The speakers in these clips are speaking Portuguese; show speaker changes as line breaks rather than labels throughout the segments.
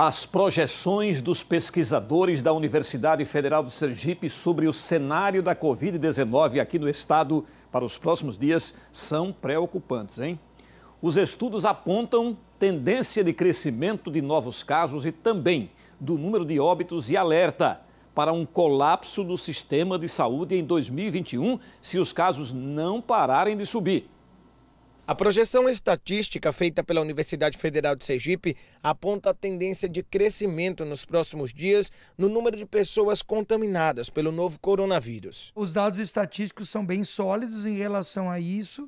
as projeções dos pesquisadores da Universidade Federal do Sergipe sobre o cenário da Covid-19 aqui no estado para os próximos dias são preocupantes, hein? Os estudos apontam tendência de crescimento de novos casos e também do número de óbitos e alerta para um colapso do sistema de saúde em 2021 se os casos não pararem de subir.
A projeção estatística feita pela Universidade Federal de Sergipe aponta a tendência de crescimento nos próximos dias no número de pessoas contaminadas pelo novo coronavírus.
Os dados estatísticos são bem sólidos em relação a isso.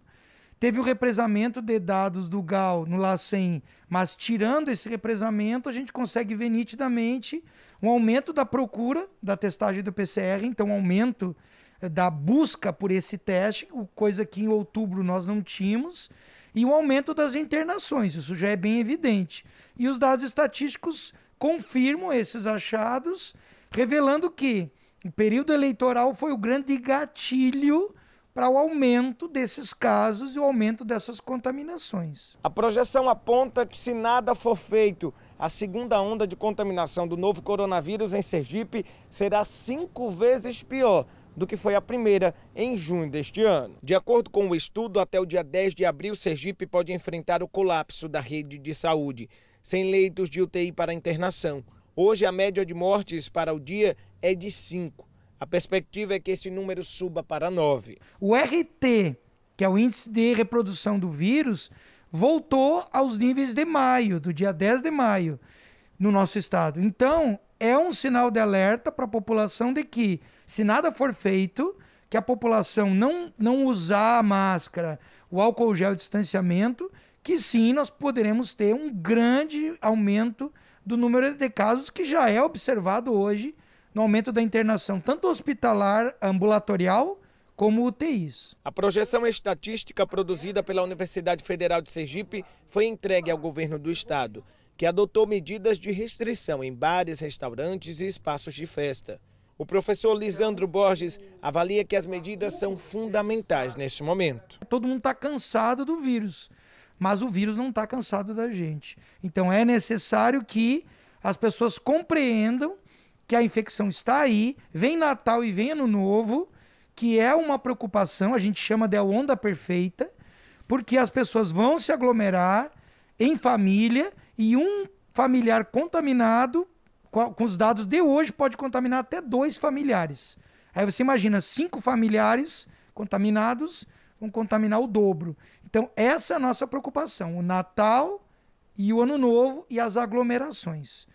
Teve o represamento de dados do GAL no LACEN, mas tirando esse represamento, a gente consegue ver nitidamente um aumento da procura da testagem do PCR, então um aumento da busca por esse teste, coisa que em outubro nós não tínhamos, e o aumento das internações, isso já é bem evidente. E os dados estatísticos confirmam esses achados, revelando que o período eleitoral foi o grande gatilho para o aumento desses casos e o
aumento dessas contaminações. A projeção aponta que, se nada for feito, a segunda onda de contaminação do novo coronavírus em Sergipe será cinco vezes pior do que foi a primeira em junho deste ano. De acordo com o estudo, até o dia 10 de abril, Sergipe pode enfrentar o colapso da rede de saúde, sem leitos de UTI para internação. Hoje, a média de mortes para o dia é de 5. A perspectiva é que esse número suba para 9.
O RT, que é o índice de reprodução do vírus, voltou aos níveis de maio, do dia 10 de maio, no nosso estado. Então, é um sinal de alerta para a população de que, se nada for feito, que a população não, não usar a máscara, o álcool gel e o distanciamento, que sim nós poderemos ter um grande aumento do número de casos que já é observado hoje no aumento da internação, tanto hospitalar, ambulatorial, como UTIs.
A projeção estatística produzida pela Universidade Federal de Sergipe foi entregue ao governo do estado que adotou medidas de restrição em bares, restaurantes e espaços de festa. O professor Lisandro Borges avalia que as medidas são fundamentais neste momento. Todo mundo está
cansado do vírus, mas o vírus não está cansado da gente. Então é necessário que as pessoas compreendam que a infecção está aí, vem Natal e vem Ano Novo, que é uma preocupação, a gente chama de onda perfeita, porque as pessoas vão se aglomerar em família e um familiar contaminado, com os dados de hoje, pode contaminar até dois familiares. Aí você imagina, cinco familiares contaminados vão contaminar o dobro. Então, essa é a nossa preocupação: o Natal e o Ano Novo e as aglomerações.